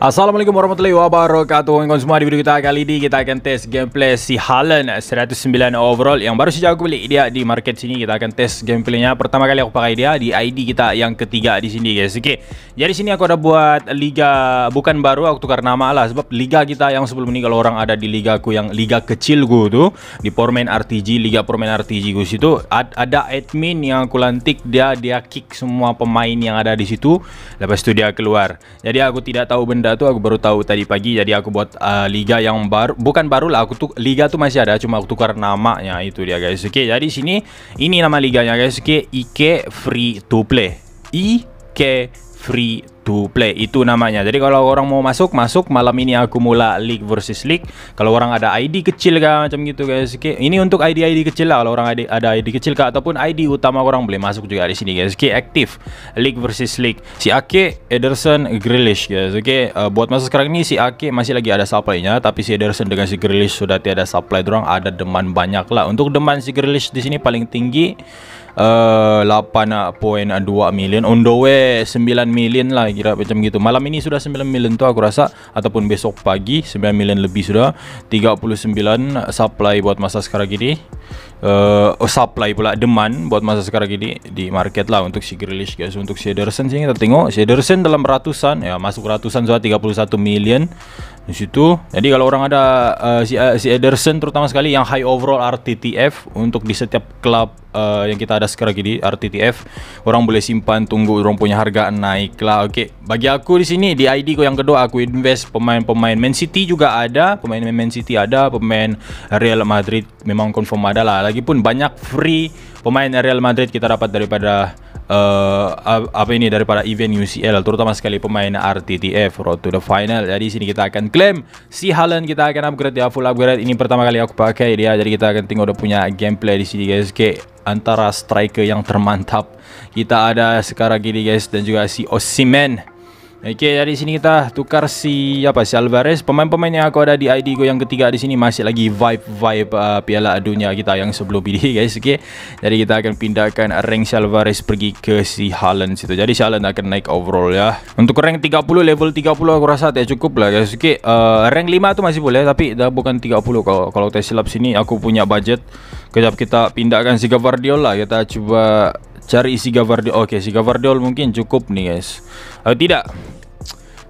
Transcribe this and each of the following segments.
Assalamualaikum warahmatullahi wabarakatuh Kawan semua di video kita kali ini kita akan test gameplay si Haaland 109 overall yang baru saja aku beli dia di market sini kita akan test gameplaynya pertama kali aku pakai dia di ID kita yang ketiga di sini guys oke okay. jadi sini aku ada buat liga bukan baru aku tukar nama lah sebab liga kita yang sebelum ini kalau orang ada di liga aku yang liga kecil gue tuh di Formen RTG liga Formen RTG gue situ ad ada admin yang aku lantik dia dia kick semua pemain yang ada di situ lepas itu dia keluar jadi aku tidak tahu benda Belanda tu aku baru tahu tadi pagi jadi aku buat uh, liga yang baru bukan baru lah aku tu liga tu masih ada cuma aku tukar namanya itu dia guys. Okey jadi sini ini nama liganya guys. Okey IK Free to Play. IK Free Duplay itu namanya. Jadi kalau orang mau masuk, masuk malam ini aku mula league versus league. Kalau orang ada ID kecil kah macam gitu guys. Okay. Ini untuk ID ID kecil lah kalau orang ID, ada ID kecil kah ataupun ID utama orang boleh masuk juga di sini guys. Oke, okay, aktif league versus league. Si Ake, Ederson, Grealish guys. Oke, okay. uh, eh, buat masa sekarang ini si Ake masih lagi ada supply-nya tapi si Ederson dengan si Grealish sudah tiada supply dorang ada demand banyak lah. Untuk demand si Grealish di sini paling tinggi uh, eh, 8.2 million on the way 9 million lah kira macam gitu malam ini sudah 9 million tu aku rasa ataupun besok pagi 9 million lebih sudah 39 supply buat masa sekarang ini uh, supply pula demand buat masa sekarang ini di market lah untuk si Grealish guys untuk si Ederson sini kita tengok si Ederson dalam ratusan ya masuk ratusan sudah 31 million di situ. Jadi kalau orang ada uh, si, uh, si Ederson terutama sekali yang high overall RTTF untuk di setiap klub uh, yang kita ada sekarang ini RTTF, orang boleh simpan tunggu orang punya harga naik lah. Oke, okay. bagi aku di sini di ID ku yang kedua aku invest pemain-pemain Man City juga ada, pemain Man City ada, pemain Real Madrid memang confirm ada lah. Lagipun banyak free pemain Real Madrid kita dapat daripada uh, apa ini daripada event UCL terutama sekali pemain RTTF Road to the Final. Jadi sini kita akan klaim si Haaland kita akan upgrade ya full upgrade. Ini pertama kali aku pakai dia. Jadi kita akan tengok udah punya gameplay di sini guys. ke antara striker yang termantap kita ada sekarang gini guys dan juga si Osimen Oke okay, dari sini kita tukar si apa si Alvarez pemain-pemain yang aku ada di ID gue yang ketiga di sini masih lagi vibe vibe uh, Piala Dunia kita yang sebelum ini guys oke okay? jadi kita akan pindahkan rank si Alvarez pergi ke si Haaland situ jadi si Haaland akan naik overall ya untuk rank 30 level 30 aku rasa ya cukup lah guys oke okay? uh, rank 5 tuh masih boleh tapi dah bukan 30 kalau kalau tes silap sini aku punya budget kejap kita pindahkan si Guardiola kita coba cari isi Gavardiol oke si Gavardiol mungkin cukup nih guys Uh, tidak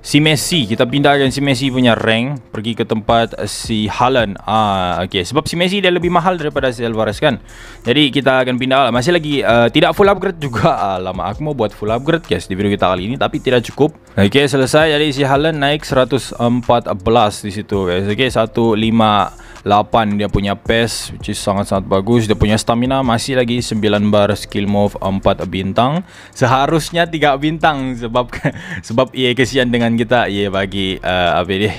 si Messi kita pindahkan si Messi punya rank pergi ke tempat si Haaland ah okey sebab si Messi dia lebih mahal daripada si Alvarez kan jadi kita akan pindah lah masih lagi uh, tidak full upgrade juga ah, lama aku mau buat full upgrade guys di video kita kali ini tapi tidak cukup okey selesai jadi si Haaland naik 114 di situ guys okey 158 dia punya pace which is sangat-sangat bagus dia punya stamina masih lagi 9 bar skill move 4 bintang seharusnya 3 bintang sebab sebab iya kesian dengan kesan kita Ya bagi uh, Apa dia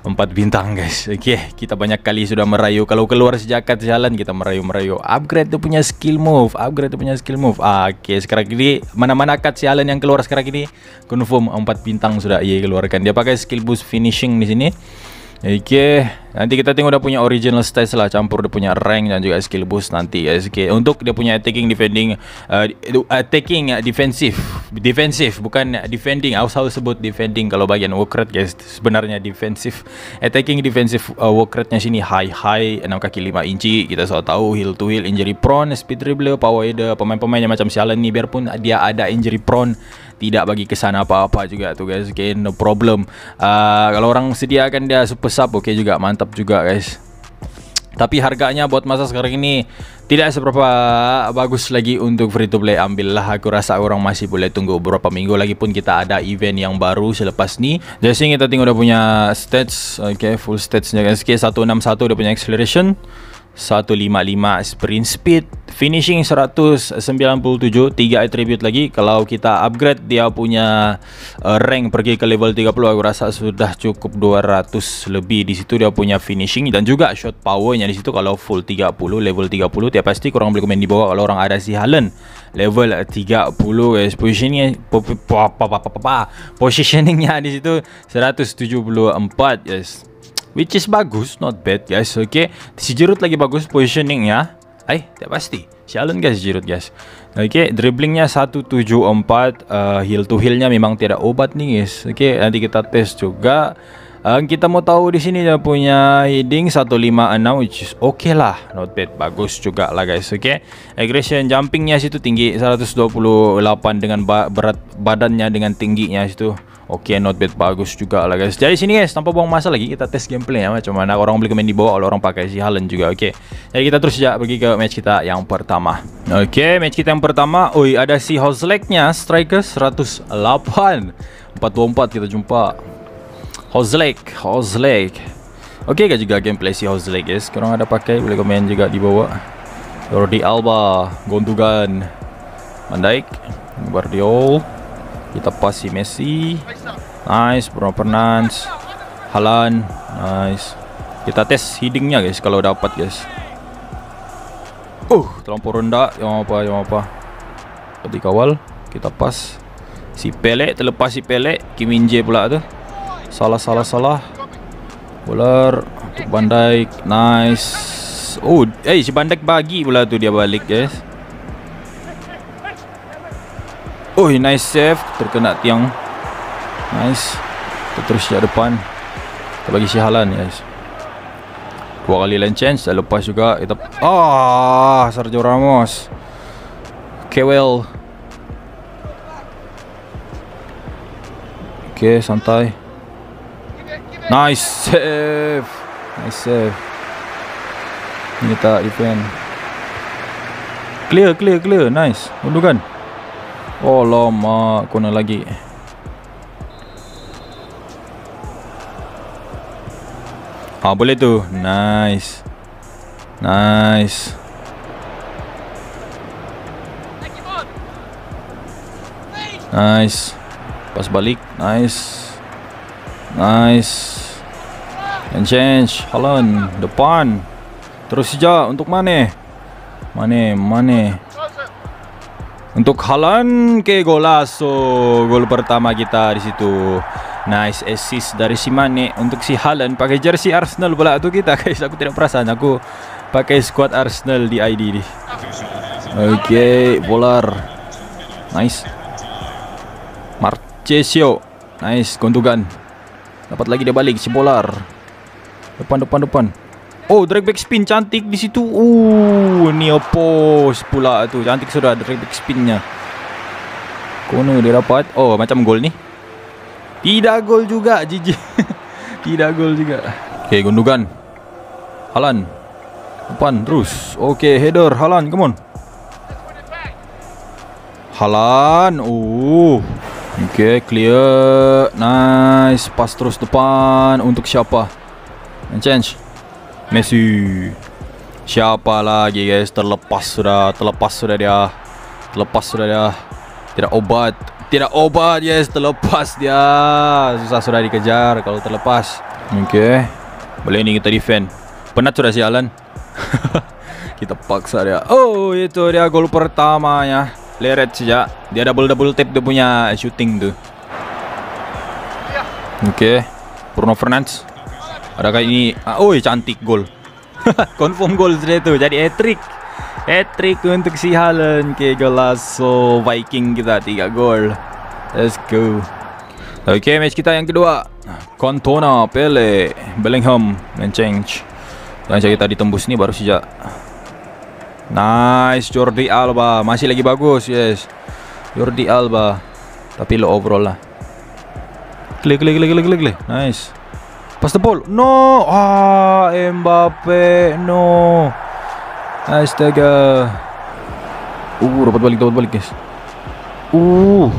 Empat bintang guys Okay Kita banyak kali sudah merayu Kalau keluar sejakat jalan Kita merayu-merayu Upgrade tu punya skill move Upgrade tu punya skill move ah, Okay sekarang ini Mana-mana kat jalan yang keluar sekarang ini Confirm empat bintang sudah Ya keluarkan Dia pakai skill boost finishing di sini Okay Nanti kita tengok dia punya original stats lah Campur dia punya rank dan juga skill boost nanti okay. Untuk dia punya attacking defending uh, uh, Attacking uh, defensive Defensive bukan defending I selalu sebut defending kalau bagian work rate guys Sebenarnya defensive Attacking defensive uh, work rate nya sini High high 6 kaki 5 inci Kita selalu tahu heal to heal injury prone Speed dribbler power header Pemain-pemain yang macam Shalen ni Biarpun dia ada injury prone tidak bagi kesan apa-apa juga tuh guys okay no problem uh, kalau orang sediakan dia super sub okay juga mantap juga guys tapi harganya buat masa sekarang ini tidak seberapa bagus lagi untuk free to play ambillah aku rasa orang masih boleh tunggu beberapa minggu lagi pun kita ada event yang baru selepas ini. jadi kita tinggal udah punya stats okay full statsnya guys okay 161 udah punya acceleration 155 sprint speed finishing 197 3 attribute lagi kalau kita upgrade dia punya uh, rank pergi ke level 30 aku rasa sudah cukup 200 lebih di situ dia punya finishing dan juga shot powernya di situ kalau full 30 level 30 dia pasti kurang boleh komen di bawah kalau orang ada si Halen level 30 guys positioning positioningnya di situ 174 yes Which is bagus, not bad guys. Oke, okay. si Giroud lagi bagus positioning ya. Eh, tidak pasti. Sialan guys Giroud guys. Oke, okay, dribblingnya 174, uh, eh, heel to heelnya memang tidak obat nih guys. Oke, okay, nanti kita tes juga. Uh, kita mau tahu di sini dia punya heading 156 which is oke okay lah, not bad, bagus juga lah guys. Oke. Okay? Aggression jumpingnya situ tinggi 128 dengan ba berat badannya dengan tingginya situ. Oke, okay, not bad bagus juga lah guys. Jadi sini guys, tanpa buang masa lagi kita tes gameplay ya. macam mana orang beli komen di bawah, kalau orang pakai si Halen juga. Oke. Okay. Jadi kita terus ya pergi ke match kita yang pertama. Oke, okay, match kita yang pertama. Oi, ada si Hozlek-nya striker 108. 424 kita jumpa. Hozlek, Hozlek. Oke okay, guys juga gameplay si Hozlek guys. Kurang ada pakai, boleh komen juga di bawah. Jordi Alba, Gontugan, Mandaik, Dijk, kita pas si Messi. Nice, Bruno Fernandes. Halan. Nice. Kita tes headingnya guys kalau dapat guys. Uh, oh. terlampau rendah. Yang apa, yang apa. Tapi kawal. Kita pas. Si Pele, terlepas si Pele, Kim pula tu. Salah, salah, salah. Bolar. Bandai. Nice. Oh, eh si Bandai bagi pula tu dia balik guys. Oh, nice save terkena tiang. Nice. Kita terus ke depan. Kita bagi sihalan guys. Dua kali lane chance dah lepas juga kita ah Sergio Ramos. Okay, well. Okay, santai. Nice save. Nice save. Ini tak defend. Clear, clear, clear. Nice. Undukan. Oh, lama kena lagi Ha, boleh tu Nice Nice Nice Pas balik Nice Nice And change Holland Depan Terus sejak Untuk mana Mana, mana? Untuk Halan ke Golaso gol pertama kita di situ. Nice assist dari si Mane untuk si Halan pakai jersey Arsenal pula tuh kita guys. Aku tidak perasan aku pakai squad Arsenal di ID nih. Oke, okay, bolar. Nice. Marchesio. Nice, kontugan Dapat lagi dia balik si bolar. Depan depan depan. Oh, drag back spin cantik di situ. Uh, neo post pula tu. Cantik sudah drag back spinnya. Kono dia dapat. Oh, macam gol ni. Tidak gol juga, GG. Tidak gol juga. Okey, gundukan. Halan. Depan terus. Okey, header Halan, come on. Halan. Uh. Okey, clear. Nice. Pas terus depan untuk siapa? change. Messi Siapa lagi guys Terlepas sudah Terlepas sudah dia Terlepas sudah dia Tidak obat Tidak obat guys Terlepas dia Susah sudah dikejar Kalau terlepas Okay Boleh ini kita defend Penat sudah si Alan Kita paksa dia Oh itu dia gol pertamanya Leret saja Dia double-double tip, dia punya shooting tuh. Okay Bruno Fernandes ada ini. Ah, oh, cantik gol. Confirm gol sudah itu. Jadi hat-trick. hat untuk si Halen Oke, okay, golazo Viking kita tiga gol. Let's go. Oke, okay, match kita yang kedua. Contona Pele, Bellingham, dan Change. Dan kita ditembus nih baru sejak Nice Jordi Alba Masih lagi bagus yes Jordi Alba Tapi lo overall lah Klik klik klik klik klik Nice Pas the ball. No. Ah, Mbappe. No. Astaga. Uh, dapat balik, dapat balik, guys. Uh.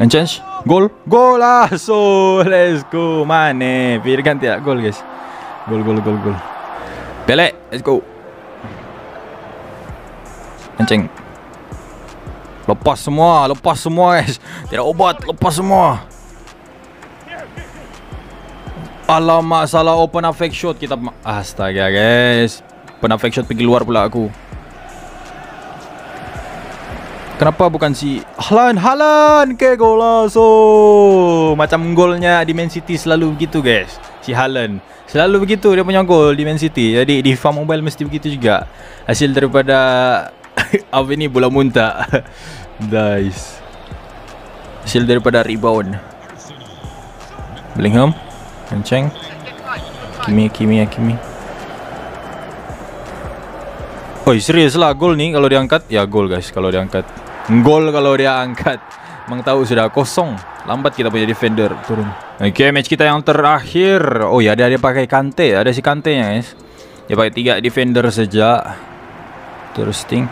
And change. Gol. Golazo. Ah, let's go. Mane. ganti tidak ya, gol, guys. Gol, gol, gol, gol. Pele. Let's go. Kenceng. Lepas semua, lepas semua guys. Tiada obat, lepas semua. Alamak, salah open affect shot kita. Astaga guys. Open affect shot pergi luar pula aku. Kenapa bukan si Halan Halan ke golaso macam golnya di Man City selalu begitu guys si Halan selalu begitu dia punya gol di Man City jadi di FIFA Mobile mesti begitu juga hasil daripada ini bola muntah Nice Hasil daripada rebound Bellingham Kenceng Kimi, Kimi, ya, Kimi Oi serius lah gol nih kalau diangkat ya gol guys kalau diangkat gol kalau dia angkat Mang tahu sudah kosong lambat kita punya defender turun oke okay, match kita yang terakhir oh ya dia dia pakai kante ada si kante ya guys dia pakai tiga defender saja Terus ting.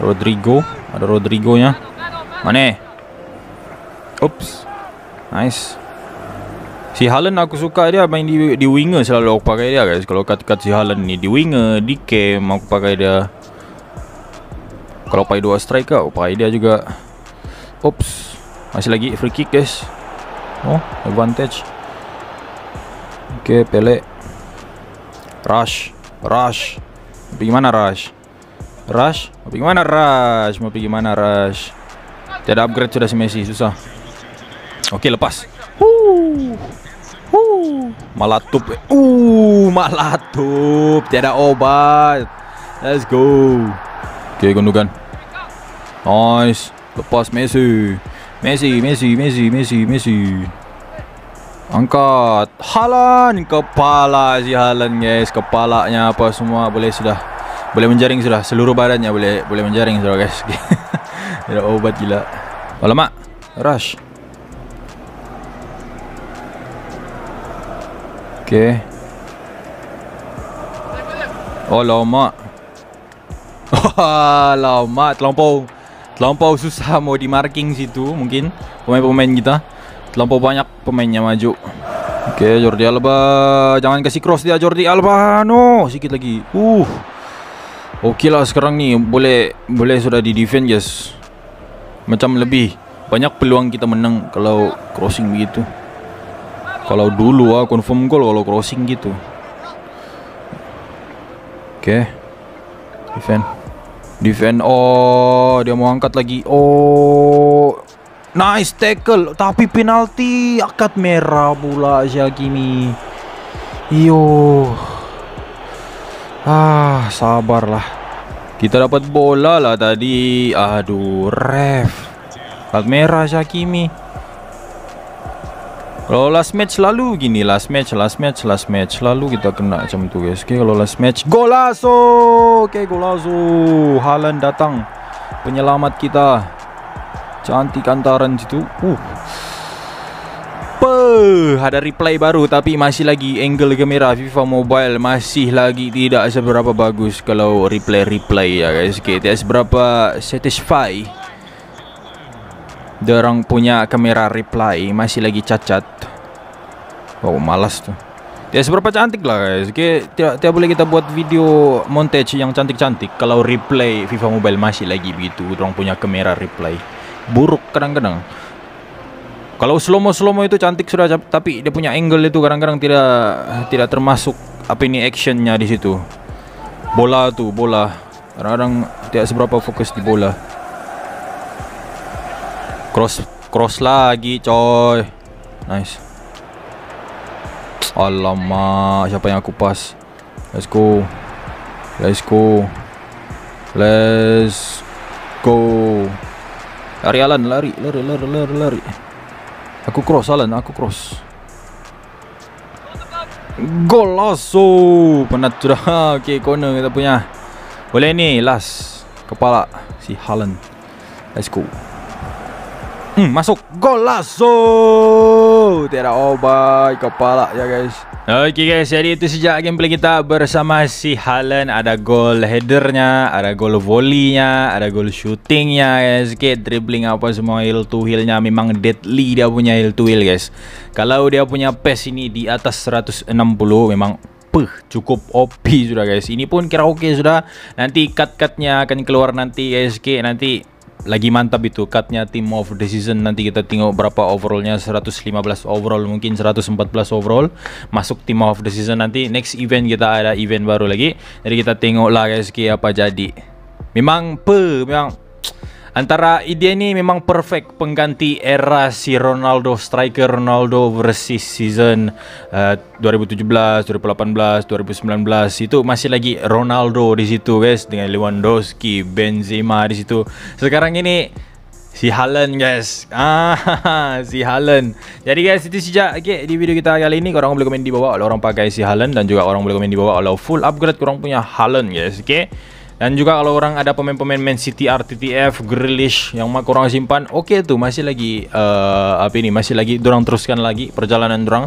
Rodrigo Ada Rodrigo nya mana? Oops Nice Si Haaland aku suka dia main di, di winger selalu aku pakai dia guys Kalau kat-kat si Haaland ni di winger, di cam aku pakai dia Kalau pakai dua striker aku pakai dia juga Oops Masih lagi free kick guys Oh advantage Okay pelek Rush Rush Tapi gimana Rush Rush Mau pergi mana Rush Mau pergi mana Rush tidak upgrade sudah si Messi Susah Oke lepas Wuh Malatup Uh Malatup tidak obat Let's go Oke okay, Nice Lepas Messi Messi Messi Messi Messi Messi Angkat Halan Kepala si Halan guys Kepalanya apa semua Boleh sudah boleh menjaring sudah seluruh badannya boleh boleh menjaring sudah guys. Ada obat gila. mak rush. Oke. Oh lama. Oh, lama terlampau terlampau susah mau di marking situ mungkin pemain-pemain kita. Terlampau banyak pemainnya maju. Oke, okay, Jordi Alba. Jangan kasih cross dia Jordi Alba. No, sedikit lagi. Uh. Okey lah sekarang ni boleh boleh sudah di defend guys. Macam lebih banyak peluang kita menang kalau crossing begitu. Kalau dulu ah confirm gol kalau crossing gitu. Oke. Okay. Defend. Defend. Oh, dia mau angkat lagi. Oh. Nice tackle tapi penalti akad merah pula Syakimi. Yo. Ah, sabarlah. Kita dapat bola lah tadi. Aduh, ref. Lat merah Shakimi. Kalau last match lalu gini, last match, last match, last match lalu kita kena macam tu guys. okay, kalau last match golazo. Oke, okay, golazo. Halan datang. Penyelamat kita. Cantik antaran situ. Uh. Peh, ada replay baru tapi masih lagi angle kamera FIFA Mobile masih lagi tidak seberapa bagus kalau replay-replay ya guys. Okay, tidak seberapa satisfy. dorong punya kamera replay masih lagi cacat. Oh, malas tuh. Tidak seberapa cantik lah guys. Okay, tidak, tidak boleh kita buat video montage yang cantik-cantik kalau replay FIFA Mobile masih lagi begitu. dorong punya kamera replay. Buruk kadang-kadang. Kalau slow mo slow mo itu cantik sudah tapi dia punya angle itu kadang-kadang tidak tidak termasuk apa ini actionnya di situ. Bola tuh bola kadang-kadang tidak seberapa fokus di bola. Cross cross lagi coy. Nice. Alamak siapa yang aku pas? Let's go. Let's go. Let's go. Lari Alan, lari, lari, lari, lari, lari. Aku cross Alan, aku cross. Golazo. Penat sudah. Okey, corner kita punya. Boleh ni last kepala si Haaland. Let's go. Hmm, masuk. Golazo. tidak obat kepala ya guys. Oke guys, jadi itu sejak gameplay kita bersama si Haaland ada gol headernya, ada gol volleynya, ada gol shootingnya guys. Oke, okay, dribbling apa semua heel to heelnya memang deadly dia punya heel to heel guys. Kalau dia punya pace ini di atas 160 memang Puh, cukup OP sudah guys. Ini pun kira okay sudah. Nanti cut-cutnya akan keluar nanti guys. okay, nanti lagi mantap itu cutnya team of the season nanti kita tengok berapa overallnya 115 overall mungkin 114 overall masuk team of the season nanti next event kita ada event baru lagi jadi kita tengoklah guys kayak apa jadi memang pe memang Antara ide ini memang perfect pengganti era si Ronaldo striker Ronaldo versus season uh, 2017, 2018, 2019 itu masih lagi Ronaldo di situ guys dengan Lewandowski, Benzema di situ. Sekarang ini Si Haaland guys ah, Si Haaland Jadi guys itu saja okay, Di video kita kali ini Korang boleh komen di bawah Kalau orang pakai si Haaland Dan juga orang boleh komen di bawah Kalau full upgrade Korang punya Haaland guys Okay Dan juga kalau orang ada pemain-pemain Man City, RTTF, Grealish yang mak orang simpan, okey tu masih lagi uh, apa ini masih lagi dorang teruskan lagi perjalanan dorang.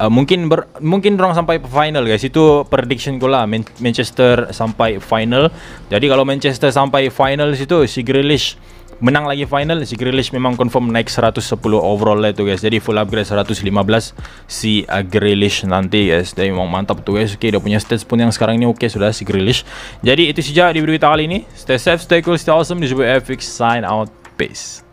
Uh, eh, mungkin ber, mungkin dorang sampai final guys. Itu prediction gua lah Manchester sampai final. Jadi kalau Manchester sampai final situ si Grealish menang lagi final si Grealish memang confirm naik 110 overall itu guys jadi full upgrade 115 si uh, Grealish nanti guys dia memang mantap tuh guys oke okay, dia punya stats pun yang sekarang ini oke sudah si Grealish jadi itu saja di video kita kali ini stay safe stay cool stay awesome di FX sign out peace